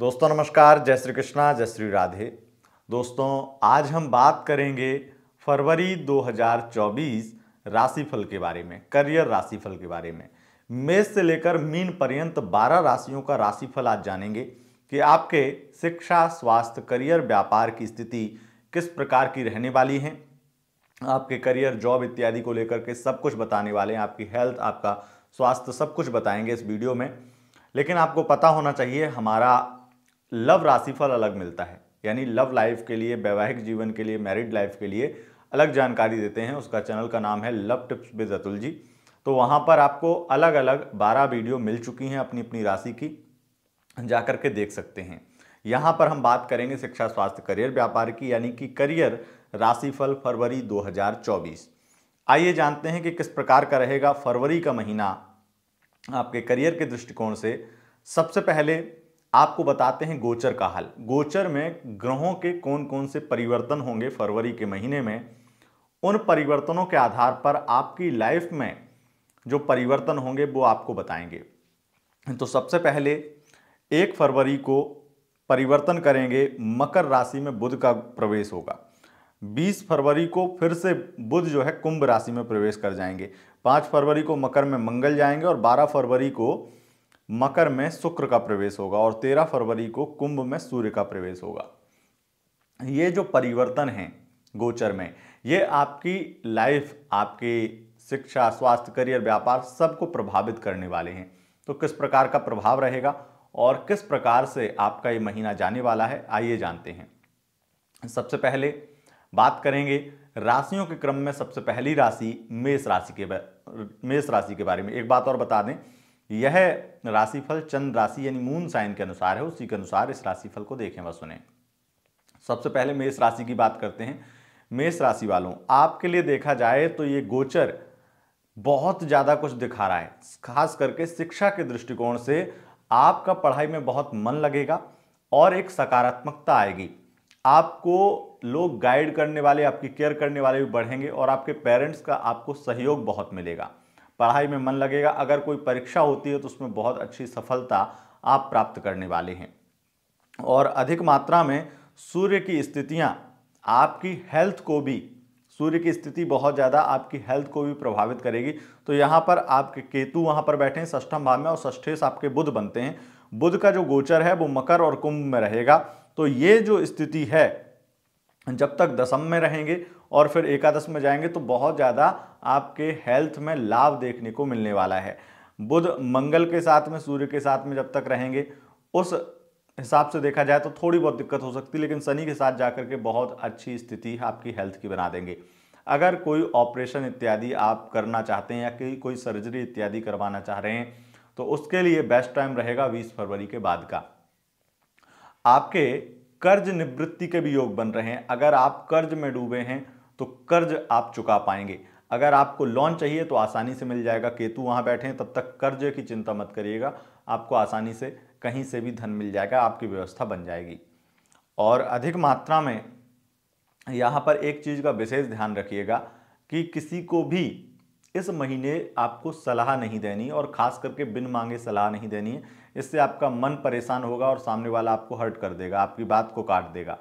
दोस्तों नमस्कार जय श्री कृष्णा जय श्री राधे दोस्तों आज हम बात करेंगे फरवरी 2024 राशिफल के बारे में करियर राशिफल के बारे में मेष से लेकर मीन पर्यंत 12 राशियों का राशिफल आज जानेंगे कि आपके शिक्षा स्वास्थ्य करियर व्यापार की स्थिति किस प्रकार की रहने वाली है आपके करियर जॉब इत्यादि को लेकर के सब कुछ बताने वाले हैं आपकी हेल्थ आपका स्वास्थ्य सब कुछ बताएंगे इस वीडियो में लेकिन आपको पता होना चाहिए हमारा लव राशिफल अलग मिलता है यानी लव लाइफ के लिए वैवाहिक जीवन के लिए मैरिड लाइफ के लिए अलग जानकारी देते हैं उसका चैनल का नाम है love tips with Atul ji तो वहाँ पर आपको अलग अलग बारह वीडियो मिल चुकी हैं अपनी अपनी राशि की जा के देख सकते हैं यहाँ पर हम बात करेंगे शिक्षा स्वास्थ्य करियर व्यापार की यानी कि करियर राशिफल फरवरी 2024 आइए जानते हैं कि किस प्रकार का रहेगा फरवरी का महीना आपके करियर के दृष्टिकोण से सबसे पहले आपको बताते हैं गोचर का हाल गोचर में ग्रहों के कौन कौन से परिवर्तन होंगे फरवरी के महीने में उन परिवर्तनों के आधार पर आपकी लाइफ में जो परिवर्तन होंगे वो आपको बताएंगे तो सबसे पहले एक फरवरी को परिवर्तन करेंगे मकर राशि में बुध का प्रवेश होगा 20 फरवरी को फिर से बुध जो है कुंभ राशि में प्रवेश कर जाएंगे 5 फरवरी को मकर में मंगल जाएंगे और 12 फरवरी को मकर में शुक्र का प्रवेश होगा और तेरह फरवरी को कुंभ में सूर्य का प्रवेश होगा ये जो परिवर्तन है गोचर में ये आपकी लाइफ आपकी शिक्षा स्वास्थ्य करियर व्यापार सबको प्रभावित करने वाले हैं तो किस प्रकार का प्रभाव रहेगा और किस प्रकार से आपका ये महीना जाने वाला है आइए जानते हैं सबसे पहले बात करेंगे राशियों के क्रम में सबसे पहली राशि मेष राशि के मेष राशि के बारे में एक बात और बता दें यह राशिफल चंद्र राशि यानी मून साइन के अनुसार है उसी के अनुसार इस राशिफल को देखें व सुने सबसे पहले मेष राशि की बात करते हैं मेष राशि वालों आपके लिए देखा जाए तो ये गोचर बहुत ज़्यादा कुछ दिखा रहा है खास करके शिक्षा के दृष्टिकोण से आपका पढ़ाई में बहुत मन लगेगा और एक सकारात्मकता आएगी आपको लोग गाइड करने वाले आपकी केयर करने वाले भी बढ़ेंगे और आपके पेरेंट्स का आपको सहयोग बहुत मिलेगा पढ़ाई में मन लगेगा अगर कोई परीक्षा होती है तो उसमें बहुत अच्छी सफलता आप प्राप्त करने वाले हैं और अधिक मात्रा में सूर्य की स्थितियाँ आपकी हेल्थ को भी सूर्य की स्थिति बहुत ज़्यादा आपकी हेल्थ को भी प्रभावित करेगी तो यहाँ पर आपके केतु वहाँ पर बैठे हैं षष्ठम भाव में और ष्ठेश आपके बुध बनते हैं बुध का जो गोचर है वो मकर और कुंभ में रहेगा तो ये जो स्थिति है जब तक दसम में रहेंगे और फिर एकादश में जाएंगे तो बहुत ज़्यादा आपके हेल्थ में लाभ देखने को मिलने वाला है बुध मंगल के साथ में सूर्य के साथ में जब तक रहेंगे उस हिसाब से देखा जाए तो थोड़ी बहुत दिक्कत हो सकती है लेकिन शनि के साथ जाकर के बहुत अच्छी स्थिति आपकी हेल्थ की बना देंगे अगर कोई ऑपरेशन इत्यादि आप करना चाहते हैं या कि कोई सर्जरी इत्यादि करवाना चाह रहे हैं तो उसके लिए बेस्ट टाइम रहेगा 20 फरवरी के बाद का आपके कर्ज निवृत्ति के भी योग बन रहे हैं अगर आप कर्ज में डूबे हैं तो कर्ज आप चुका पाएंगे अगर आपको लोन चाहिए तो आसानी से मिल जाएगा केतु वहाँ बैठे हैं तब तक कर्ज की चिंता मत करिएगा आपको आसानी से कहीं से भी धन मिल जाएगा आपकी व्यवस्था बन जाएगी और अधिक मात्रा में यहाँ पर एक चीज़ का विशेष ध्यान रखिएगा कि किसी को भी इस महीने आपको सलाह नहीं देनी और ख़ास करके बिन मांगे सलाह नहीं देनी है इससे आपका मन परेशान होगा और सामने वाला आपको हर्ट कर देगा आपकी बात को काट देगा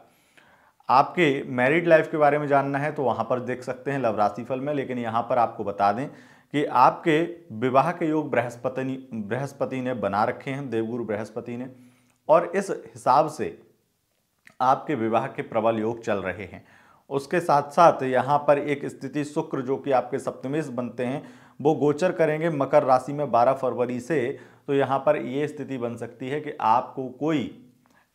आपके मैरिड लाइफ के बारे में जानना है तो वहाँ पर देख सकते हैं लव राशिफल में लेकिन यहाँ पर आपको बता दें कि आपके विवाह के योग बृहस्पति बृहस्पति ने बना रखे हैं देवगुरु बृहस्पति ने और इस हिसाब से आपके विवाह के प्रबल योग चल रहे हैं उसके साथ साथ यहाँ पर एक स्थिति शुक्र जो कि आपके सप्तमेश बनते हैं वो गोचर करेंगे मकर राशि में 12 फरवरी से तो यहाँ पर ये स्थिति बन सकती है कि आपको कोई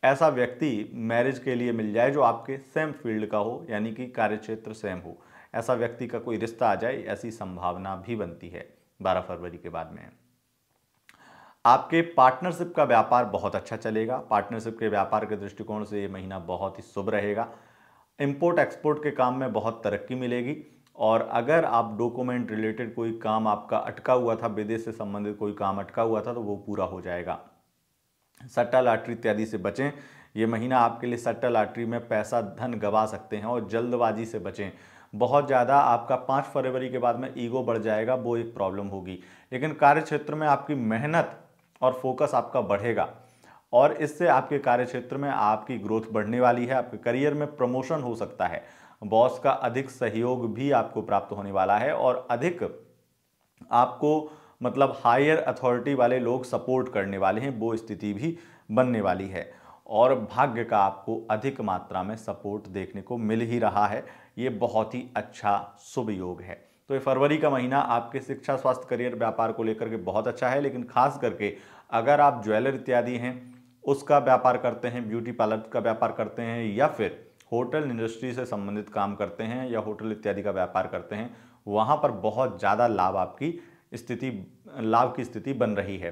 ऐसा व्यक्ति मैरिज के लिए मिल जाए जो आपके सेम फील्ड का हो यानी कि कार्य क्षेत्र सेम हो ऐसा व्यक्ति का कोई रिश्ता आ जाए ऐसी संभावना भी बनती है बारह फरवरी के बाद में आपके पार्टनरशिप का व्यापार बहुत अच्छा चलेगा पार्टनरशिप के व्यापार के दृष्टिकोण से ये महीना बहुत ही शुभ रहेगा इम्पोर्ट एक्सपोर्ट के काम में बहुत तरक्की मिलेगी और अगर आप डॉक्यूमेंट रिलेटेड कोई काम आपका अटका हुआ था विदेश से संबंधित कोई काम अटका हुआ था तो वो पूरा हो जाएगा सट्टा लॉटरी इत्यादि से बचें ये महीना आपके लिए सट्टा लॉटरी में पैसा धन गवा सकते हैं और जल्दबाजी से बचें बहुत ज़्यादा आपका पाँच फरवरी के बाद में ईगो बढ़ जाएगा वो एक प्रॉब्लम होगी लेकिन कार्य क्षेत्र में आपकी मेहनत और फोकस आपका बढ़ेगा और इससे आपके कार्य क्षेत्र में आपकी ग्रोथ बढ़ने वाली है आपके करियर में प्रमोशन हो सकता है बॉस का अधिक सहयोग भी आपको प्राप्त होने वाला है और अधिक आपको मतलब हायर अथॉरिटी वाले लोग सपोर्ट करने वाले हैं वो स्थिति भी बनने वाली है और भाग्य का आपको अधिक मात्रा में सपोर्ट देखने को मिल ही रहा है ये बहुत ही अच्छा शुभ योग है तो ये फरवरी का महीना आपके शिक्षा स्वास्थ्य करियर व्यापार को लेकर के बहुत अच्छा है लेकिन खास करके अगर आप ज्वेलर इत्यादि हैं उसका व्यापार करते हैं ब्यूटी पार्लर का व्यापार करते हैं या फिर होटल इंडस्ट्री से संबंधित काम करते हैं या होटल इत्यादि का व्यापार करते हैं वहाँ पर बहुत ज़्यादा लाभ आपकी स्थिति लाभ की स्थिति बन रही है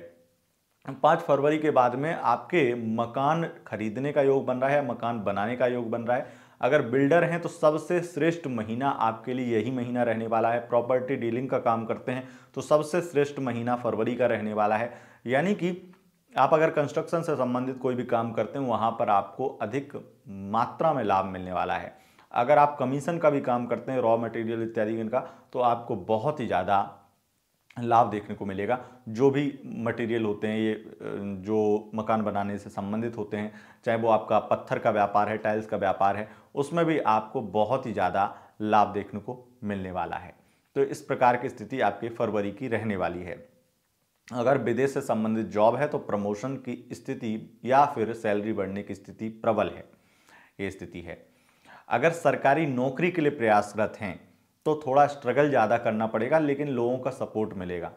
पाँच फरवरी के बाद में आपके मकान खरीदने का योग बन रहा है मकान बनाने का योग बन रहा है अगर बिल्डर हैं तो सबसे श्रेष्ठ महीना आपके लिए यही महीना रहने वाला है प्रॉपर्टी डीलिंग का काम करते हैं तो सबसे श्रेष्ठ महीना फरवरी का रहने वाला है यानी कि आप अगर कंस्ट्रक्शन से संबंधित कोई भी काम करते हैं वहाँ पर आपको अधिक मात्रा में लाभ मिलने वाला है अगर आप कमीशन का भी काम करते हैं रॉ मटेरियल इत्यादि इनका तो आपको बहुत ही ज़्यादा लाभ देखने को मिलेगा जो भी मटेरियल होते हैं ये जो मकान बनाने से संबंधित होते हैं चाहे वो आपका पत्थर का व्यापार है टाइल्स का व्यापार है उसमें भी आपको बहुत ही ज़्यादा लाभ देखने को मिलने वाला है तो इस प्रकार की स्थिति आपकी फरवरी की रहने वाली है अगर विदेश से संबंधित जॉब है तो प्रमोशन की स्थिति या फिर सैलरी बढ़ने की स्थिति प्रबल है ये स्थिति है अगर सरकारी नौकरी के लिए प्रयासरत हैं तो थोड़ा स्ट्रगल ज़्यादा करना पड़ेगा लेकिन लोगों का सपोर्ट मिलेगा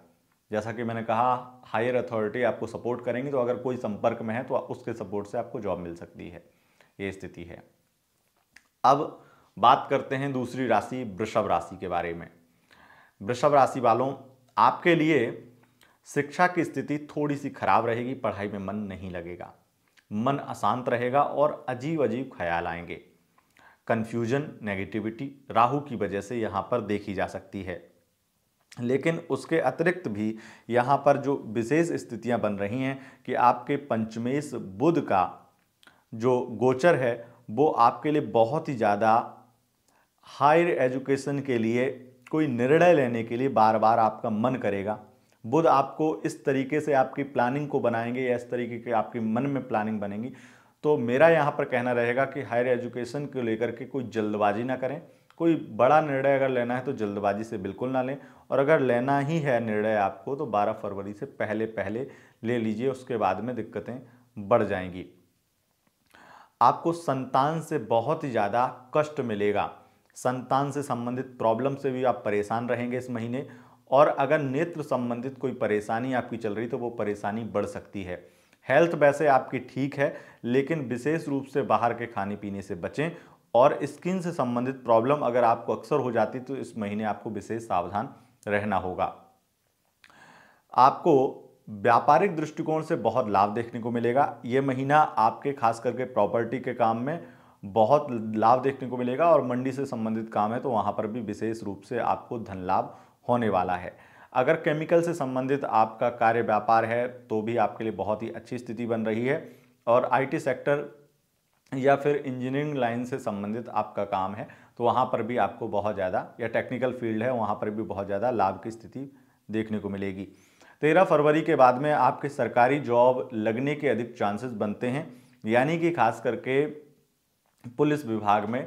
जैसा कि मैंने कहा हायर अथॉरिटी आपको सपोर्ट करेंगी तो अगर कोई संपर्क में है तो उसके सपोर्ट से आपको जॉब मिल सकती है ये स्थिति है अब बात करते हैं दूसरी राशि वृषभ राशि के बारे में वृषभ राशि वालों आपके लिए शिक्षा की स्थिति थोड़ी सी खराब रहेगी पढ़ाई में मन नहीं लगेगा मन अशांत रहेगा और अजीब अजीब ख्याल आएंगे कन्फ्यूजन नेगेटिविटी राहु की वजह से यहाँ पर देखी जा सकती है लेकिन उसके अतिरिक्त भी यहाँ पर जो विशेष स्थितियाँ बन रही हैं कि आपके पंचमेश बुध का जो गोचर है वो आपके लिए बहुत ही ज़्यादा हायर एजुकेशन के लिए कोई निर्णय लेने के लिए बार बार आपका मन करेगा बुध आपको इस तरीके से आपकी प्लानिंग को बनाएंगे या इस तरीके के आपके मन में प्लानिंग बनेगी तो मेरा यहाँ पर कहना रहेगा कि हायर एजुकेशन को लेकर के कोई जल्दबाजी ना करें कोई बड़ा निर्णय अगर लेना है तो जल्दबाजी से बिल्कुल ना लें और अगर लेना ही है निर्णय आपको तो 12 फरवरी से पहले पहले ले लीजिए उसके बाद में दिक्कतें बढ़ जाएंगी आपको संतान से बहुत ही ज़्यादा कष्ट मिलेगा संतान से संबंधित प्रॉब्लम से भी आप परेशान रहेंगे इस महीने और अगर नेत्र संबंधित कोई परेशानी आपकी चल रही तो वो परेशानी बढ़ सकती है हेल्थ वैसे आपकी ठीक है लेकिन विशेष रूप से बाहर के खाने पीने से बचें और स्किन से संबंधित प्रॉब्लम अगर आपको अक्सर हो जाती तो इस महीने आपको विशेष सावधान रहना होगा आपको व्यापारिक दृष्टिकोण से बहुत लाभ देखने को मिलेगा ये महीना आपके खास करके प्रॉपर्टी के काम में बहुत लाभ देखने को मिलेगा और मंडी से संबंधित काम है तो वहाँ पर भी विशेष रूप से आपको धन लाभ होने वाला है अगर केमिकल से संबंधित आपका कार्य व्यापार है तो भी आपके लिए बहुत ही अच्छी स्थिति बन रही है और आईटी सेक्टर या फिर इंजीनियरिंग लाइन से संबंधित आपका काम है तो वहाँ पर भी आपको बहुत ज़्यादा या टेक्निकल फील्ड है वहाँ पर भी बहुत ज़्यादा लाभ की स्थिति देखने को मिलेगी तेरह फरवरी के बाद में आपके सरकारी जॉब लगने के अधिक चांसेस बनते हैं यानी कि खास करके पुलिस विभाग में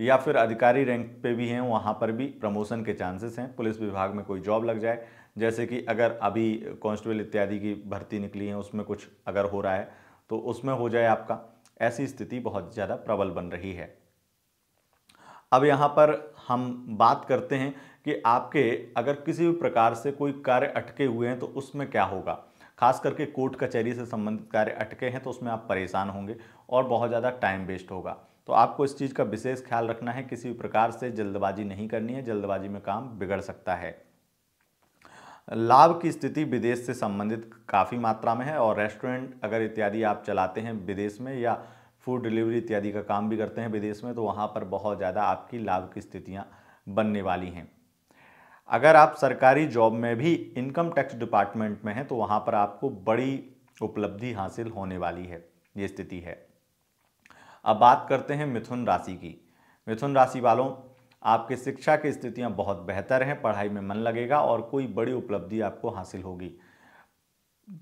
या फिर अधिकारी रैंक पे भी हैं वहाँ पर भी प्रमोशन के चांसेस हैं पुलिस विभाग में कोई जॉब लग जाए जैसे कि अगर अभी कांस्टेबल इत्यादि की भर्ती निकली है उसमें कुछ अगर हो रहा है तो उसमें हो जाए आपका ऐसी स्थिति बहुत ज़्यादा प्रबल बन रही है अब यहाँ पर हम बात करते हैं कि आपके अगर किसी भी प्रकार से कोई कार्य अटके हुए हैं तो उसमें क्या होगा खास करके कोर्ट कचहरी से संबंधित कार्य अटके हैं तो उसमें आप परेशान होंगे और बहुत ज़्यादा टाइम वेस्ट होगा तो आपको इस चीज़ का विशेष ख्याल रखना है किसी भी प्रकार से जल्दबाजी नहीं करनी है जल्दबाजी में काम बिगड़ सकता है लाभ की स्थिति विदेश से संबंधित काफ़ी मात्रा में है और रेस्टोरेंट अगर इत्यादि आप चलाते हैं विदेश में या फूड डिलीवरी इत्यादि का काम भी करते हैं विदेश में तो वहाँ पर बहुत ज़्यादा आपकी लाभ की स्थितियाँ बनने वाली हैं अगर आप सरकारी जॉब में भी इनकम टैक्स डिपार्टमेंट में हैं तो वहाँ पर आपको बड़ी उपलब्धि हासिल होने वाली है ये स्थिति है अब बात करते हैं मिथुन राशि की मिथुन राशि वालों आपके शिक्षा की स्थितियां बहुत बेहतर हैं पढ़ाई में मन लगेगा और कोई बड़ी उपलब्धि आपको हासिल होगी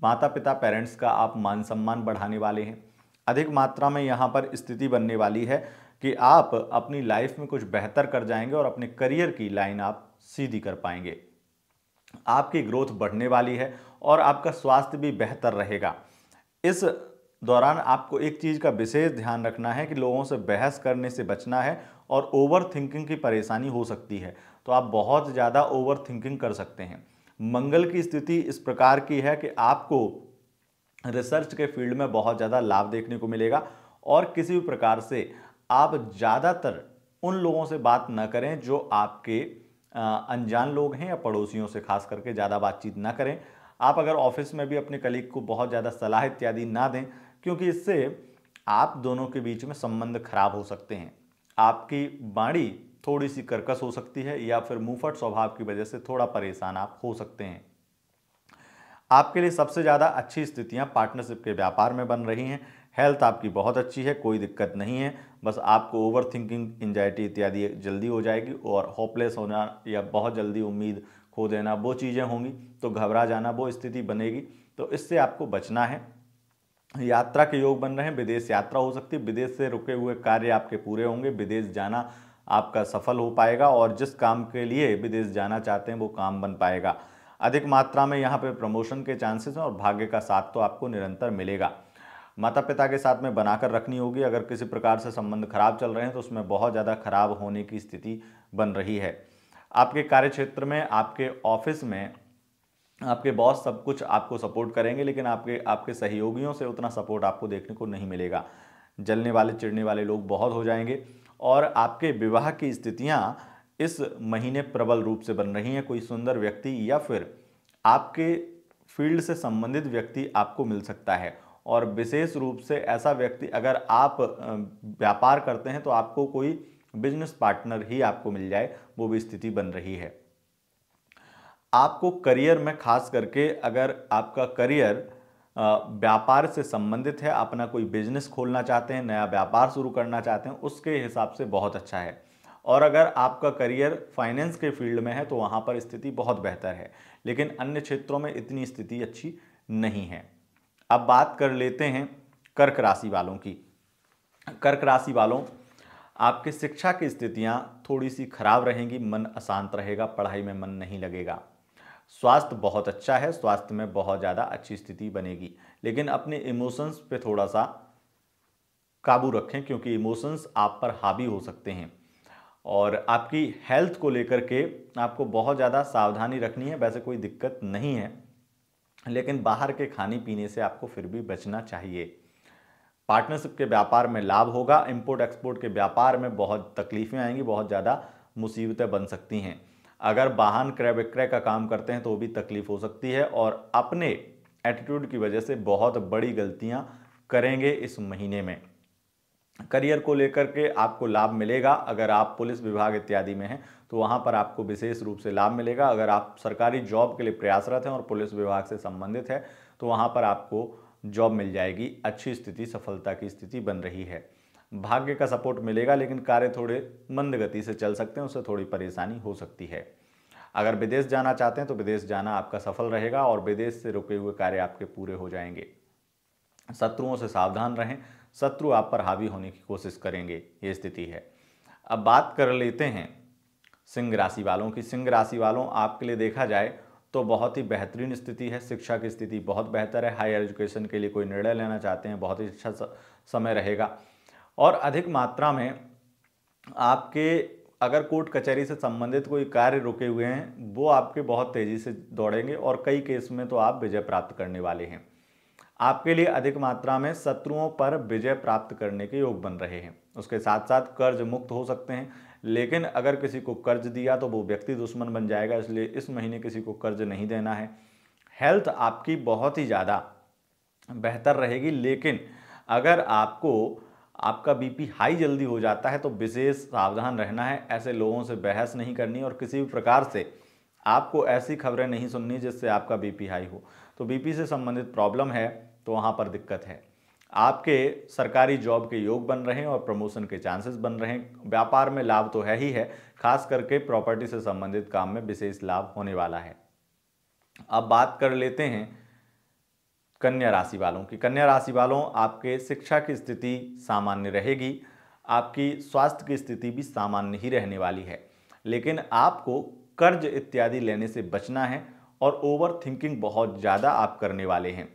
माता पिता पेरेंट्स का आप मान सम्मान बढ़ाने वाले हैं अधिक मात्रा में यहाँ पर स्थिति बनने वाली है कि आप अपनी लाइफ में कुछ बेहतर कर जाएंगे और अपने करियर की लाइन आप सीधी कर पाएंगे आपकी ग्रोथ बढ़ने वाली है और आपका स्वास्थ्य भी बेहतर रहेगा इस दौरान आपको एक चीज़ का विशेष ध्यान रखना है कि लोगों से बहस करने से बचना है और ओवर थिंकिंग की परेशानी हो सकती है तो आप बहुत ज़्यादा ओवर थिंकिंग कर सकते हैं मंगल की स्थिति इस प्रकार की है कि आपको रिसर्च के फील्ड में बहुत ज़्यादा लाभ देखने को मिलेगा और किसी भी प्रकार से आप ज़्यादातर उन लोगों से बात ना करें जो आपके अनजान लोग हैं या पड़ोसियों से खास करके ज़्यादा बातचीत ना करें आप अगर ऑफिस में भी अपने कलीग को बहुत ज़्यादा सलाह इत्यादि ना दें क्योंकि इससे आप दोनों के बीच में संबंध खराब हो सकते हैं आपकी बाड़ी थोड़ी सी कर्कश हो सकती है या फिर मुंहफट स्वभाव की वजह से थोड़ा परेशान आप हो सकते हैं आपके लिए सबसे ज़्यादा अच्छी स्थितियाँ पार्टनरशिप के व्यापार में बन रही हैं हेल्थ आपकी बहुत अच्छी है कोई दिक्कत नहीं है बस आपको ओवर थिंकिंग एंजाइटी इत्यादि जल्दी हो जाएगी और होपलेस होना या बहुत जल्दी उम्मीद खो देना वो चीज़ें होंगी तो घबरा जाना वो स्थिति बनेगी तो इससे आपको बचना है यात्रा के योग बन रहे हैं विदेश यात्रा हो सकती है विदेश से रुके हुए कार्य आपके पूरे होंगे विदेश जाना आपका सफल हो पाएगा और जिस काम के लिए विदेश जाना चाहते हैं वो काम बन पाएगा अधिक मात्रा में यहाँ पे प्रमोशन के चांसेस हैं और भाग्य का साथ तो आपको निरंतर मिलेगा माता पिता के साथ में बनाकर रखनी होगी अगर किसी प्रकार से संबंध खराब चल रहे हैं तो उसमें बहुत ज़्यादा खराब होने की स्थिति बन रही है आपके कार्य क्षेत्र में आपके ऑफिस में आपके बॉस सब कुछ आपको सपोर्ट करेंगे लेकिन आपके आपके सहयोगियों से उतना सपोर्ट आपको देखने को नहीं मिलेगा जलने वाले चिड़ने वाले लोग बहुत हो जाएंगे और आपके विवाह की स्थितियाँ इस महीने प्रबल रूप से बन रही हैं कोई सुंदर व्यक्ति या फिर आपके फील्ड से संबंधित व्यक्ति आपको मिल सकता है और विशेष रूप से ऐसा व्यक्ति अगर आप व्यापार करते हैं तो आपको कोई बिजनेस पार्टनर ही आपको मिल जाए वो भी स्थिति बन रही है आपको करियर में खास करके अगर आपका करियर व्यापार से संबंधित है अपना कोई बिजनेस खोलना चाहते हैं नया व्यापार शुरू करना चाहते हैं उसके हिसाब से बहुत अच्छा है और अगर आपका करियर फाइनेंस के फील्ड में है तो वहाँ पर स्थिति बहुत बेहतर है लेकिन अन्य क्षेत्रों में इतनी स्थिति अच्छी नहीं है अब बात कर लेते हैं कर्क राशि वालों की कर्क राशि वालों आपके शिक्षा की स्थितियाँ थोड़ी सी खराब रहेंगी मन अशांत रहेगा पढ़ाई में मन नहीं लगेगा स्वास्थ्य बहुत अच्छा है स्वास्थ्य में बहुत ज़्यादा अच्छी स्थिति बनेगी लेकिन अपने इमोशंस पे थोड़ा सा काबू रखें क्योंकि इमोशंस आप पर हावी हो सकते हैं और आपकी हेल्थ को लेकर के आपको बहुत ज़्यादा सावधानी रखनी है वैसे कोई दिक्कत नहीं है लेकिन बाहर के खाने पीने से आपको फिर भी बचना चाहिए पार्टनरशिप के व्यापार में लाभ होगा इम्पोर्ट एक्सपोर्ट के व्यापार में बहुत तकलीफ़ें आएंगी बहुत ज़्यादा मुसीबतें बन सकती हैं अगर वाहन क्रय विक्रय का काम करते हैं तो भी तकलीफ हो सकती है और अपने एटीट्यूड की वजह से बहुत बड़ी गलतियां करेंगे इस महीने में करियर को लेकर के आपको लाभ मिलेगा अगर आप पुलिस विभाग इत्यादि में हैं तो वहाँ पर आपको विशेष रूप से लाभ मिलेगा अगर आप सरकारी जॉब के लिए प्रयासरत हैं और पुलिस विभाग से संबंधित है तो वहाँ पर आपको जॉब मिल जाएगी अच्छी स्थिति सफलता की स्थिति बन रही है भाग्य का सपोर्ट मिलेगा लेकिन कार्य थोड़े मंद गति से चल सकते हैं उससे थोड़ी परेशानी हो सकती है अगर विदेश जाना चाहते हैं तो विदेश जाना आपका सफल रहेगा और विदेश से रुके हुए कार्य आपके पूरे हो जाएंगे शत्रुओं से सावधान रहें शत्रु आप पर हावी होने की कोशिश करेंगे ये स्थिति है अब बात कर लेते हैं सिंह राशि वालों की सिंह राशि वालों आपके लिए देखा जाए तो बहुत ही बेहतरीन स्थिति है शिक्षा की स्थिति बहुत बेहतर है हायर एजुकेशन के लिए कोई निर्णय लेना चाहते हैं बहुत ही अच्छा समय रहेगा और अधिक मात्रा में आपके अगर कोर्ट कचहरी से संबंधित कोई कार्य रुके हुए हैं वो आपके बहुत तेज़ी से दौड़ेंगे और कई केस में तो आप विजय प्राप्त करने वाले हैं आपके लिए अधिक मात्रा में शत्रुओं पर विजय प्राप्त करने के योग बन रहे हैं उसके साथ साथ कर्ज मुक्त हो सकते हैं लेकिन अगर किसी को कर्ज दिया तो वो व्यक्ति दुश्मन बन जाएगा इसलिए इस महीने किसी को कर्ज नहीं देना है हेल्थ आपकी बहुत ही ज़्यादा बेहतर रहेगी लेकिन अगर आपको आपका बीपी हाई जल्दी हो जाता है तो विशेष सावधान रहना है ऐसे लोगों से बहस नहीं करनी और किसी भी प्रकार से आपको ऐसी खबरें नहीं सुननी जिससे आपका बीपी हाई हो तो बीपी से संबंधित प्रॉब्लम है तो वहाँ पर दिक्कत है आपके सरकारी जॉब के योग बन रहे हैं और प्रमोशन के चांसेस बन रहे हैं व्यापार में लाभ तो है ही है खास करके प्रॉपर्टी से संबंधित काम में विशेष लाभ होने वाला है अब बात कर लेते हैं कन्या राशि वालों की कन्या राशि वालों आपके शिक्षा की स्थिति सामान्य रहेगी आपकी स्वास्थ्य की स्थिति भी सामान्य ही रहने वाली है लेकिन आपको कर्ज इत्यादि लेने से बचना है और ओवर थिंकिंग बहुत ज़्यादा आप करने वाले हैं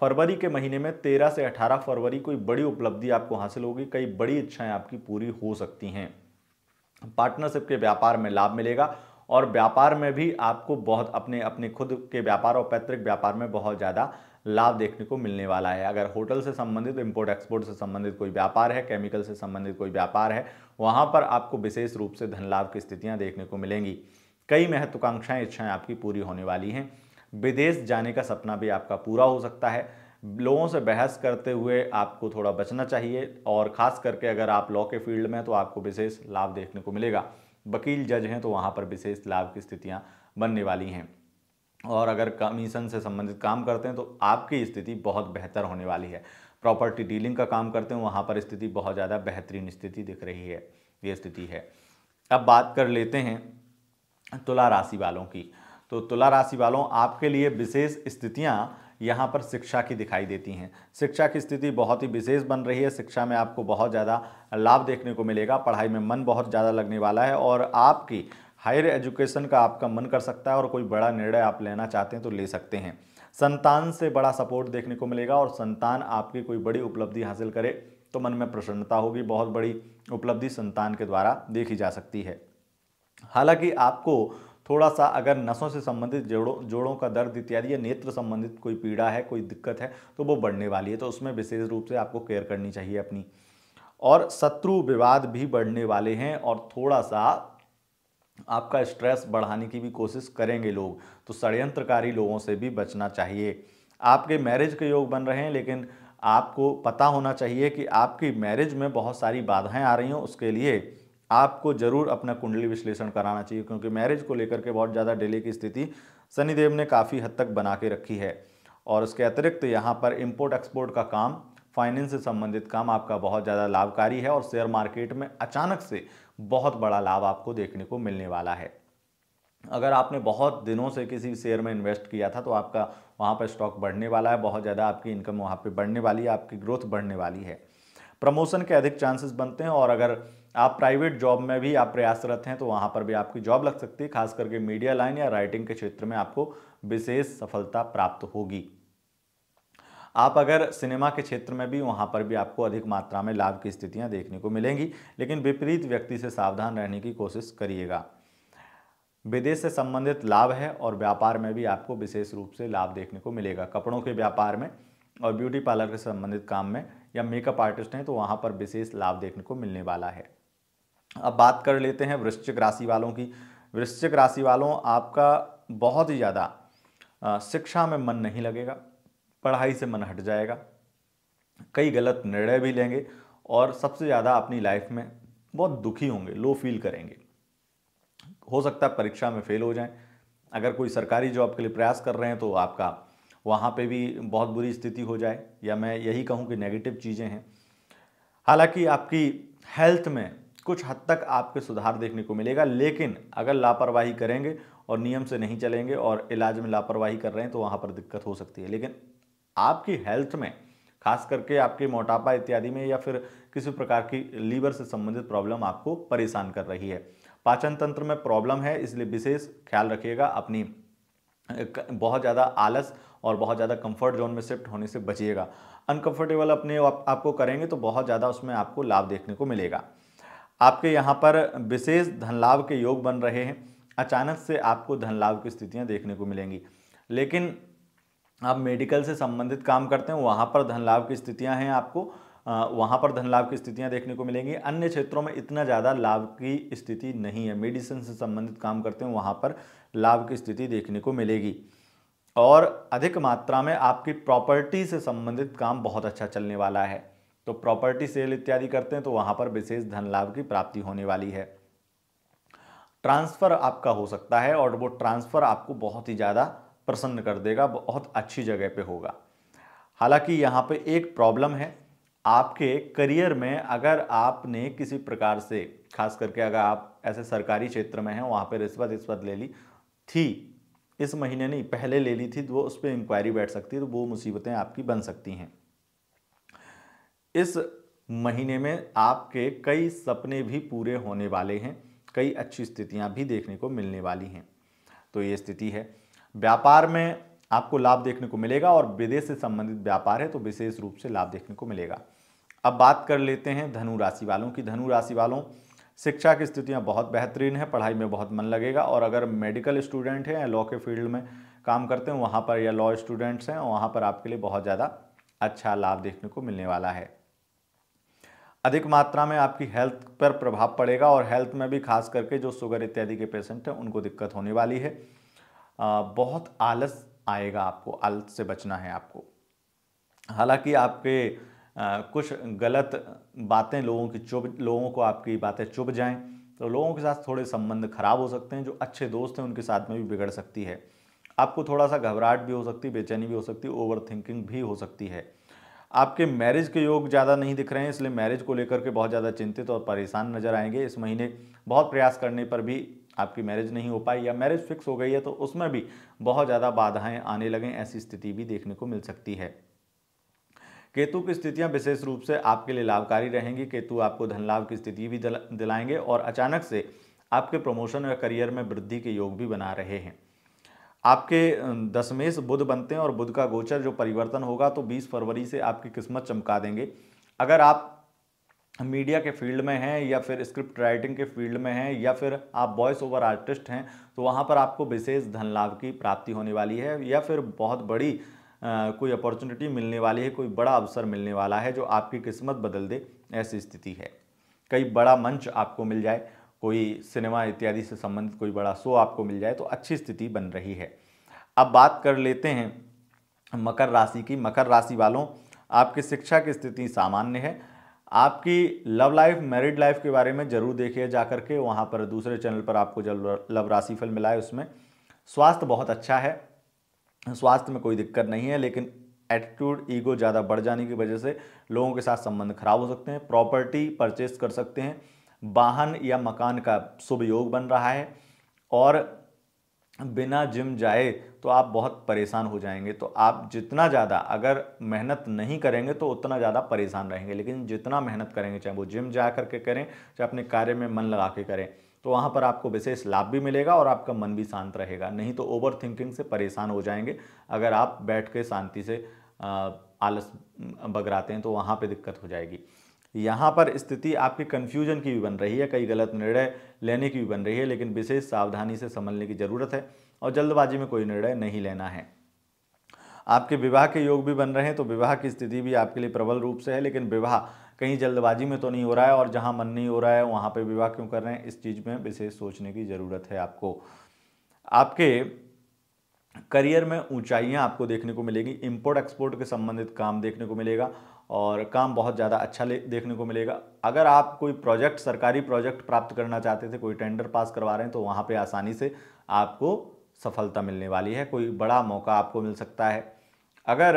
फरवरी के महीने में 13 से 18 फरवरी कोई बड़ी उपलब्धि आपको हासिल होगी कई बड़ी इच्छाएं आपकी पूरी हो सकती हैं पार्टनरशिप के व्यापार में लाभ मिलेगा और व्यापार में भी आपको बहुत अपने अपने खुद के व्यापार और पैतृक व्यापार में बहुत ज़्यादा लाभ देखने को मिलने वाला है अगर होटल से संबंधित इंपोर्ट एक्सपोर्ट से संबंधित कोई व्यापार है केमिकल से संबंधित कोई व्यापार है वहाँ पर आपको विशेष रूप से धन लाभ की स्थितियाँ देखने को मिलेंगी कई महत्वाकांक्षाएँ इच्छाएँ आपकी पूरी होने वाली हैं विदेश जाने का सपना भी आपका पूरा हो सकता है लोगों से बहस करते हुए आपको थोड़ा बचना चाहिए और ख़ास करके अगर आप लॉ के फील्ड में तो आपको विशेष लाभ देखने को मिलेगा वकील जज हैं तो वहाँ पर विशेष लाभ की स्थितियाँ बनने वाली हैं और अगर कमीशन से संबंधित काम करते हैं तो आपकी स्थिति बहुत बेहतर होने वाली है प्रॉपर्टी डीलिंग का काम करते हैं वहाँ पर स्थिति बहुत ज़्यादा बेहतरीन स्थिति दिख रही है ये स्थिति है अब बात कर लेते हैं तुला राशि वालों की तो तुला राशि वालों आपके लिए विशेष स्थितियाँ यहाँ पर शिक्षा की दिखाई देती हैं शिक्षा की स्थिति बहुत ही विशेष बन रही है शिक्षा में आपको बहुत ज़्यादा लाभ देखने को मिलेगा पढ़ाई में मन बहुत ज़्यादा लगने वाला है और आपकी हायर एजुकेशन का आपका मन कर सकता है और कोई बड़ा निर्णय आप लेना चाहते हैं तो ले सकते हैं संतान से बड़ा सपोर्ट देखने को मिलेगा और संतान आपकी कोई बड़ी उपलब्धि हासिल करे तो मन में प्रसन्नता होगी बहुत बड़ी उपलब्धि संतान के द्वारा देखी जा सकती है हालांकि आपको थोड़ा सा अगर नसों से संबंधित जोड़ों जोड़ों का दर्द इत्यादि या नेत्र संबंधित कोई पीड़ा है कोई दिक्कत है तो वो बढ़ने वाली है तो उसमें विशेष रूप से आपको केयर करनी चाहिए अपनी और शत्रु विवाद भी बढ़ने वाले हैं और थोड़ा सा आपका स्ट्रेस बढ़ाने की भी कोशिश करेंगे लोग तो षड्यंत्रकारी लोगों से भी बचना चाहिए आपके मैरिज के योग बन रहे हैं लेकिन आपको पता होना चाहिए कि आपकी मैरिज में बहुत सारी बाधाएं आ रही हों उसके लिए आपको जरूर अपना कुंडली विश्लेषण कराना चाहिए क्योंकि मैरिज को लेकर के बहुत ज़्यादा डिले की स्थिति शनिदेव ने काफ़ी हद तक बना के रखी है और उसके अतिरिक्त यहाँ पर इम्पोर्ट एक्सपोर्ट का काम फाइनेंस से संबंधित काम आपका बहुत ज़्यादा लाभकारी है और शेयर मार्केट में अचानक से बहुत बड़ा लाभ आपको देखने को मिलने वाला है अगर आपने बहुत दिनों से किसी शेयर में इन्वेस्ट किया था तो आपका वहाँ पर स्टॉक बढ़ने वाला है बहुत ज़्यादा आपकी इनकम वहाँ पर बढ़ने वाली है आपकी ग्रोथ बढ़ने वाली है प्रमोशन के अधिक चांसेस बनते हैं और अगर आप प्राइवेट जॉब में भी आप प्रयासरत हैं तो वहाँ पर भी आपकी जॉब लग सकती है खास करके मीडिया लाइन या राइटिंग के क्षेत्र में आपको विशेष सफलता प्राप्त होगी आप अगर सिनेमा के क्षेत्र में भी वहाँ पर भी आपको अधिक मात्रा में लाभ की स्थितियाँ देखने को मिलेंगी लेकिन विपरीत व्यक्ति से सावधान रहने की कोशिश करिएगा विदेश से संबंधित लाभ है और व्यापार में भी आपको विशेष रूप से लाभ देखने को मिलेगा कपड़ों के व्यापार में और ब्यूटी पार्लर के संबंधित काम में या मेकअप आर्टिस्ट हैं तो वहाँ पर विशेष लाभ देखने को मिलने वाला है अब बात कर लेते हैं वृश्चिक राशि वालों की वृश्चिक राशि वालों आपका बहुत ही ज़्यादा शिक्षा में मन नहीं लगेगा पढ़ाई से मन हट जाएगा कई गलत निर्णय भी लेंगे और सबसे ज़्यादा अपनी लाइफ में बहुत दुखी होंगे लो फील करेंगे हो सकता है परीक्षा में फेल हो जाएं अगर कोई सरकारी जॉब के लिए प्रयास कर रहे हैं तो आपका वहाँ पे भी बहुत बुरी स्थिति हो जाए या मैं यही कहूँ कि नेगेटिव चीज़ें हैं हालांकि आपकी हेल्थ में कुछ हद तक आपके सुधार देखने को मिलेगा लेकिन अगर लापरवाही करेंगे और नियम से नहीं चलेंगे और इलाज में लापरवाही कर रहे हैं तो वहाँ पर दिक्कत हो सकती है लेकिन आपकी हेल्थ में खास करके आपके मोटापा इत्यादि में या फिर किसी प्रकार की लीवर से संबंधित प्रॉब्लम आपको परेशान कर रही है पाचन तंत्र में प्रॉब्लम है इसलिए विशेष ख्याल रखिएगा अपनी बहुत ज़्यादा आलस और बहुत ज़्यादा कंफर्ट जोन में शिफ्ट होने से बचिएगा अनकंफर्टेबल अपने आप, आपको करेंगे तो बहुत ज़्यादा उसमें आपको लाभ देखने को मिलेगा आपके यहाँ पर विशेष धन लाभ के योग बन रहे हैं अचानक से आपको धन लाभ की स्थितियाँ देखने को मिलेंगी लेकिन आप मेडिकल से संबंधित काम करते हैं वहाँ पर धन लाभ की स्थितियाँ हैं आपको वहाँ पर धन लाभ की स्थितियाँ देखने को मिलेंगी अन्य क्षेत्रों में इतना ज़्यादा लाभ की स्थिति नहीं है मेडिसिन से संबंधित काम करते हैं वहाँ पर लाभ की स्थिति देखने को मिलेगी और अधिक मात्रा में आपकी प्रॉपर्टी से संबंधित काम बहुत अच्छा चलने वाला है तो प्रॉपर्टी सेल इत्यादि करते हैं तो वहाँ पर विशेष धन लाभ की प्राप्ति होने वाली है ट्रांसफ़र आपका हो सकता है और वो ट्रांसफ़र आपको बहुत ही ज़्यादा प्रसन्न कर देगा बहुत अच्छी जगह पे होगा हालांकि यहाँ पे एक प्रॉब्लम है आपके करियर में अगर आपने किसी प्रकार से खास करके अगर आप ऐसे सरकारी क्षेत्र में हैं वहाँ पे रिश्वत रिश्वत ले ली थी इस महीने नहीं पहले ले ली थी तो वो उस पर इंक्वायरी बैठ सकती है तो वो मुसीबतें आपकी बन सकती हैं इस महीने में आपके कई सपने भी पूरे होने वाले हैं कई अच्छी स्थितियां भी देखने को मिलने वाली हैं तो ये स्थिति है व्यापार में आपको लाभ देखने को मिलेगा और विदेश से संबंधित व्यापार है तो विशेष रूप से लाभ देखने को मिलेगा अब बात कर लेते हैं धनु राशि वालों की धनु राशि वालों शिक्षा की स्थितियाँ बहुत बेहतरीन है पढ़ाई में बहुत मन लगेगा और अगर मेडिकल स्टूडेंट हैं या लॉ के फील्ड में काम करते हैं वहाँ पर या लॉ स्टूडेंट्स हैं वहाँ पर आपके लिए बहुत ज़्यादा अच्छा लाभ देखने को मिलने वाला है अधिक मात्रा में आपकी हेल्थ पर प्रभाव पड़ेगा और हेल्थ में भी खास करके जो शुगर इत्यादि के पेशेंट हैं उनको दिक्कत होने वाली है आ, बहुत आलस आएगा आपको आलस से बचना है आपको हालांकि आपके आ, कुछ गलत बातें लोगों की चुभ लोगों को आपकी बातें चुभ जाएं तो लोगों के साथ थोड़े संबंध खराब हो सकते हैं जो अच्छे दोस्त हैं उनके साथ में भी बिगड़ सकती है आपको थोड़ा सा घबराहट भी हो सकती है बेचैनी भी हो सकती है ओवर थिंकिंग भी हो सकती है आपके मैरिज के योग ज़्यादा नहीं दिख रहे हैं इसलिए मैरिज को लेकर के बहुत ज़्यादा चिंतित और परेशान नजर आएंगे इस महीने बहुत प्रयास करने पर भी आपकी मैरिज नहीं हो पाई या मैरिज फिक्स हो गई है तो उसमें भी बहुत ज़्यादा बाधाएं आने लगें ऐसी स्थिति भी देखने को मिल सकती है केतु की स्थितियां विशेष रूप से आपके लिए लाभकारी रहेंगी केतु आपको धन लाभ की स्थिति भी दिलाएंगे और अचानक से आपके प्रमोशन या करियर में वृद्धि के योग भी बना रहे हैं आपके दशमेश बुध बनते हैं और बुध का गोचर जो परिवर्तन होगा तो 20 फरवरी से आपकी किस्मत चमका देंगे अगर आप मीडिया के फील्ड में हैं या फिर स्क्रिप्ट राइटिंग के फील्ड में हैं या फिर आप वॉइस ओवर आर्टिस्ट हैं तो वहाँ पर आपको विशेष धन लाभ की प्राप्ति होने वाली है या फिर बहुत बड़ी आ, कोई अपॉर्चुनिटी मिलने वाली है कोई बड़ा अवसर मिलने वाला है जो आपकी किस्मत बदल दे ऐसी स्थिति है कई बड़ा मंच आपको मिल जाए कोई सिनेमा इत्यादि से संबंधित कोई बड़ा शो आपको मिल जाए तो अच्छी स्थिति बन रही है अब बात कर लेते हैं मकर राशि की मकर राशि वालों आपकी शिक्षा की स्थिति सामान्य है आपकी लव लाइफ मैरिड लाइफ के बारे में जरूर देखिए जा कर के वहाँ पर दूसरे चैनल पर आपको जब लव फल मिला है उसमें स्वास्थ्य बहुत अच्छा है स्वास्थ्य में कोई दिक्कत नहीं है लेकिन एटीट्यूड ईगो ज़्यादा बढ़ जाने की वजह से लोगों के साथ संबंध खराब हो सकते हैं प्रॉपर्टी परचेस कर सकते हैं वाहन या मकान का शुभ योग बन रहा है और बिना जिम जाए तो आप बहुत परेशान हो जाएंगे तो आप जितना ज़्यादा अगर मेहनत नहीं करेंगे तो उतना ज़्यादा परेशान रहेंगे लेकिन जितना मेहनत करेंगे चाहे वो जिम जा करके करें चाहे अपने कार्य में मन लगा के करें तो वहाँ पर आपको विशेष लाभ भी मिलेगा और आपका मन भी शांत रहेगा नहीं तो ओवर थिंकिंग से परेशान हो जाएंगे अगर आप बैठ के शांति से आलस बगराते हैं तो वहाँ पर दिक्कत हो जाएगी यहाँ पर स्थिति आपके कन्फ्यूजन की भी बन रही है कई गलत निर्णय लेने की भी बन रही है लेकिन विशेष सावधानी से संभलने की ज़रूरत है और जल्दबाजी में कोई निर्णय नहीं लेना है आपके विवाह के योग भी बन रहे हैं तो विवाह की स्थिति भी आपके लिए प्रबल रूप से है लेकिन विवाह कहीं जल्दबाजी में तो नहीं हो रहा है और जहां मन नहीं हो रहा है वहां पर विवाह क्यों कर रहे हैं इस चीज़ में विशेष सोचने की ज़रूरत है आपको आपके करियर में ऊंचाइयां आपको देखने को मिलेगी इंपोर्ट एक्सपोर्ट के संबंधित काम देखने को मिलेगा और काम बहुत ज़्यादा अच्छा देखने को मिलेगा अगर आप कोई प्रोजेक्ट सरकारी प्रोजेक्ट प्राप्त करना चाहते थे कोई टेंडर पास करवा रहे हैं तो वहाँ पर आसानी से आपको सफलता मिलने वाली है कोई बड़ा मौका आपको मिल सकता है अगर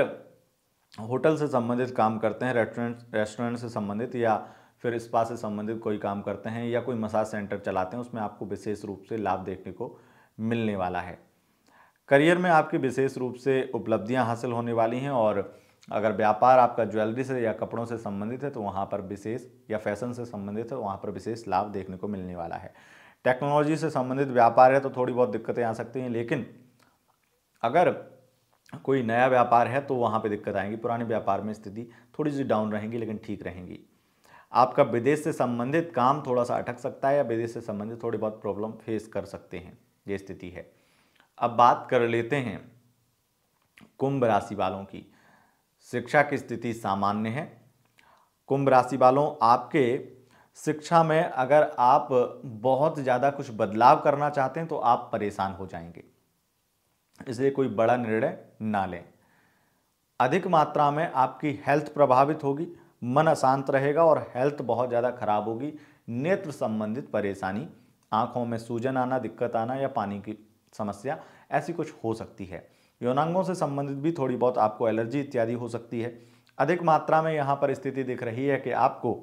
होटल से संबंधित काम करते हैं रेस्टोरेंट रेस्टोरेंट से संबंधित या फिर स्पा से संबंधित कोई काम करते हैं या कोई मसाज सेंटर चलाते हैं उसमें आपको विशेष रूप से लाभ देखने को मिलने वाला है करियर में आपकी विशेष रूप से उपलब्धियां हासिल होने वाली हैं और अगर व्यापार आपका ज्वेलरी से या कपड़ों से संबंधित है तो वहाँ पर विशेष या फैशन से संबंधित है वहाँ पर विशेष लाभ देखने को मिलने वाला है टेक्नोलॉजी से संबंधित व्यापार है तो थोड़ी बहुत दिक्कतें आ सकती हैं लेकिन अगर कोई नया व्यापार है तो वहाँ पे दिक्कत आएंगी पुराने व्यापार में स्थिति थोड़ी सी डाउन रहेंगी लेकिन ठीक रहेंगी आपका विदेश से संबंधित काम थोड़ा सा अटक सकता है या विदेश से संबंधित थोड़ी बहुत प्रॉब्लम फेस कर सकते हैं ये स्थिति है अब बात कर लेते हैं कुंभ राशि वालों की शिक्षा की स्थिति सामान्य है कुंभ राशि वालों आपके शिक्षा में अगर आप बहुत ज़्यादा कुछ बदलाव करना चाहते हैं तो आप परेशान हो जाएंगे इसलिए कोई बड़ा निर्णय ना लें अधिक मात्रा में आपकी हेल्थ प्रभावित होगी मन अशांत रहेगा और हेल्थ बहुत ज़्यादा खराब होगी नेत्र संबंधित परेशानी आँखों में सूजन आना दिक्कत आना या पानी की समस्या ऐसी कुछ हो सकती है यौनांगों से संबंधित भी थोड़ी बहुत आपको एलर्जी इत्यादि हो सकती है अधिक मात्रा में यहाँ पर स्थिति दिख रही है कि आपको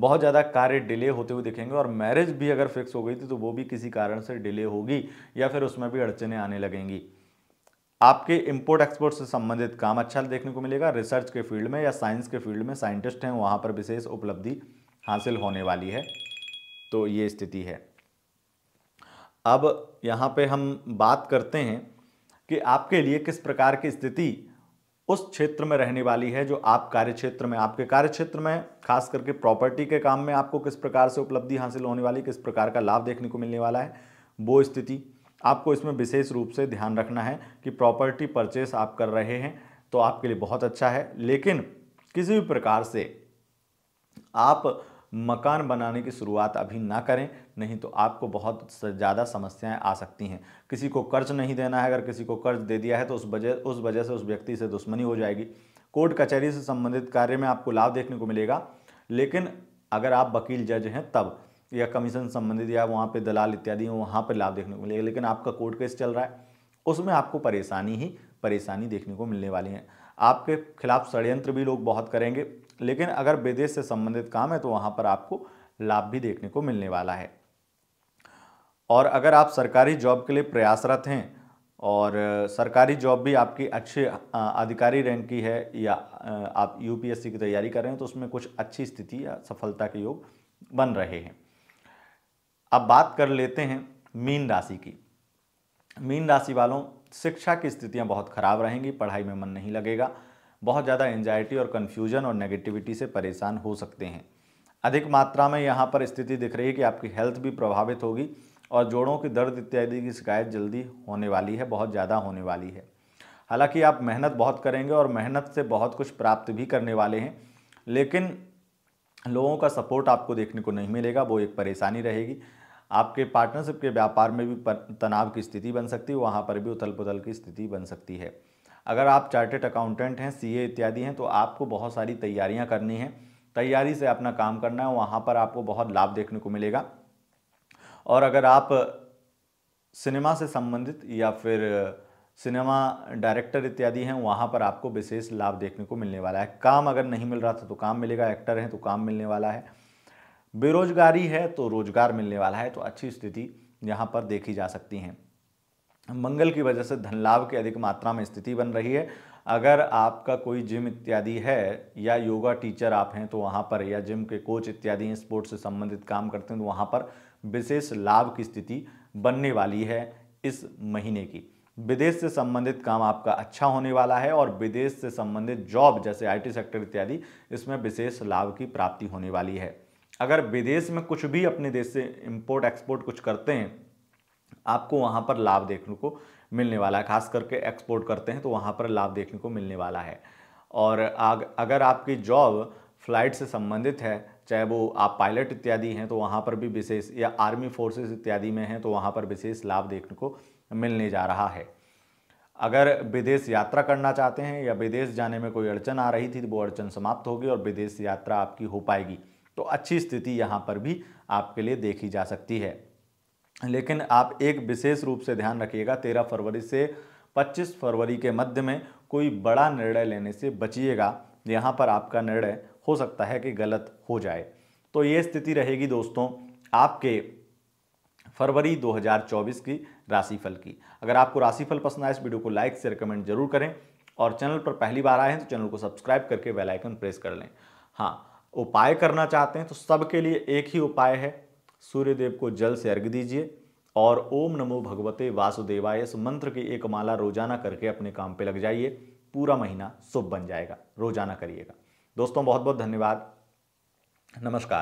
बहुत ज़्यादा कार्य डिले होते हुए दिखेंगे और मैरिज भी अगर फिक्स हो गई थी तो वो भी किसी कारण से डिले होगी या फिर उसमें भी अड़चने आने लगेंगी आपके इंपोर्ट एक्सपोर्ट से संबंधित काम अच्छा देखने को मिलेगा रिसर्च के फील्ड में या साइंस के फील्ड में साइंटिस्ट हैं वहाँ पर विशेष उपलब्धि हासिल होने वाली है तो ये स्थिति है अब यहाँ पर हम बात करते हैं कि आपके लिए किस प्रकार की स्थिति उस क्षेत्र में रहने वाली है जो आप कार्य क्षेत्र में आपके कार्य क्षेत्र में खास करके प्रॉपर्टी के काम में आपको किस प्रकार से उपलब्धि हासिल होने वाली किस प्रकार का लाभ देखने को मिलने वाला है वो स्थिति आपको इसमें विशेष रूप से ध्यान रखना है कि प्रॉपर्टी परचेस आप कर रहे हैं तो आपके लिए बहुत अच्छा है लेकिन किसी भी प्रकार से आप मकान बनाने की शुरुआत अभी ना करें नहीं तो आपको बहुत ज़्यादा समस्याएं आ सकती हैं किसी को कर्ज नहीं देना है अगर किसी को कर्ज दे दिया है तो उस वजह उस वजह से उस व्यक्ति से दुश्मनी हो जाएगी कोर्ट कचहरी से संबंधित कार्य में आपको लाभ देखने को मिलेगा लेकिन अगर आप वकील जज हैं तब या कमीशन संबंधित या वहाँ पर दलाल इत्यादि वहाँ पर लाभ देखने को मिलेगा लेकिन आपका कोर्ट केस चल रहा है उसमें आपको परेशानी ही परेशानी देखने को मिलने वाली है आपके खिलाफ षडयंत्र भी लोग बहुत करेंगे लेकिन अगर विदेश से संबंधित काम है तो वहाँ पर आपको लाभ भी देखने को मिलने वाला है और अगर आप सरकारी जॉब के लिए प्रयासरत हैं और सरकारी जॉब भी आपकी अच्छे अधिकारी रैंक की है या आप यूपीएससी की तैयारी कर रहे हैं तो उसमें कुछ अच्छी स्थिति या सफलता के योग बन रहे हैं अब बात कर लेते हैं मीन राशि की मीन राशि वालों शिक्षा की स्थितियां बहुत खराब रहेंगी पढ़ाई में मन नहीं लगेगा बहुत ज़्यादा एंजाइटी और कन्फ्यूजन और नेगेटिविटी से परेशान हो सकते हैं अधिक मात्रा में यहाँ पर स्थिति दिख रही है कि आपकी हेल्थ भी प्रभावित होगी और जोड़ों की दर्द इत्यादि की शिकायत जल्दी होने वाली है बहुत ज़्यादा होने वाली है हालांकि आप मेहनत बहुत करेंगे और मेहनत से बहुत कुछ प्राप्त भी करने वाले हैं लेकिन लोगों का सपोर्ट आपको देखने को नहीं मिलेगा वो एक परेशानी रहेगी आपके पार्टनरशिप के व्यापार में भी तनाव की स्थिति बन सकती है वहाँ पर भी उथल पुथल की स्थिति बन सकती है अगर आप चार्टेड अकाउंटेंट हैं सीए इत्यादि हैं तो आपको बहुत सारी तैयारियां करनी है तैयारी से अपना काम करना है वहाँ पर आपको बहुत लाभ देखने को मिलेगा और अगर आप सिनेमा से संबंधित या फिर सिनेमा डायरेक्टर इत्यादि हैं वहाँ पर आपको विशेष लाभ देखने को मिलने वाला है काम अगर नहीं मिल रहा था तो काम मिलेगा एक्टर हैं तो काम मिलने वाला है बेरोजगारी है तो रोजगार मिलने वाला है तो अच्छी स्थिति यहाँ पर देखी जा सकती हैं मंगल की वजह से धन लाभ की अधिक मात्रा में स्थिति बन रही है अगर आपका कोई जिम इत्यादि है या योगा टीचर आप हैं तो वहाँ पर या जिम के कोच इत्यादि हैं स्पोर्ट्स से संबंधित काम करते हैं तो वहाँ पर विशेष लाभ की स्थिति बनने वाली है इस महीने की विदेश से संबंधित काम आपका अच्छा होने वाला है और विदेश से संबंधित जॉब जैसे आईटी सेक्टर इत्यादि इसमें विशेष लाभ की प्राप्ति होने वाली है अगर विदेश में कुछ भी अपने देश से इम्पोर्ट एक्सपोर्ट कुछ करते हैं आपको वहाँ पर लाभ देखने को मिलने वाला है खास करके एक्सपोर्ट करते हैं तो वहाँ पर लाभ देखने को मिलने वाला है और आग, अगर आपकी जॉब फ्लाइट से संबंधित है चाहे वो आप पायलट इत्यादि हैं तो वहाँ पर भी विशेष या आर्मी फोर्सेस इत्यादि में हैं तो वहाँ पर विशेष लाभ देखने को मिलने जा रहा है अगर विदेश यात्रा करना चाहते हैं या विदेश जाने में कोई अड़चन आ रही थी तो वो अड़चन समाप्त होगी और विदेश यात्रा आपकी हो पाएगी तो अच्छी स्थिति यहाँ पर भी आपके लिए देखी जा सकती है लेकिन आप एक विशेष रूप से ध्यान रखिएगा तेरह फरवरी से पच्चीस फरवरी के मध्य में कोई बड़ा निर्णय लेने से बचिएगा यहाँ पर आपका निर्णय हो सकता है कि गलत हो जाए तो ये स्थिति रहेगी दोस्तों आपके फरवरी 2024 की राशिफल की अगर आपको राशिफल पसंद आए इस वीडियो को लाइक से रिकमेंड जरूर करें और चैनल पर पहली बार आए हैं तो चैनल को सब्सक्राइब करके बेल आइकन प्रेस कर लें हाँ उपाय करना चाहते हैं तो सबके लिए एक ही उपाय है सूर्यदेव को जल से अर्घ दीजिए और ओम नमो भगवते वासुदेवाय इस मंत्र की एक माला रोजाना करके अपने काम पे लग जाइए पूरा महीना शुभ बन जाएगा रोजाना करिएगा दोस्तों बहुत बहुत धन्यवाद नमस्कार